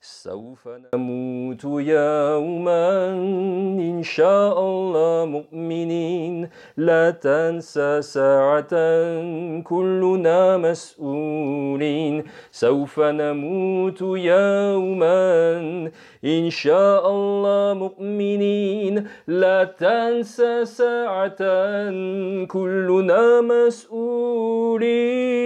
سوف نموت يوما إن شاء الله مؤمنين لا تنسى ساعة كلنا مسؤولين سوف نموت يوما إن شاء الله مؤمنين لا تنسى ساعة كلنا مسؤولين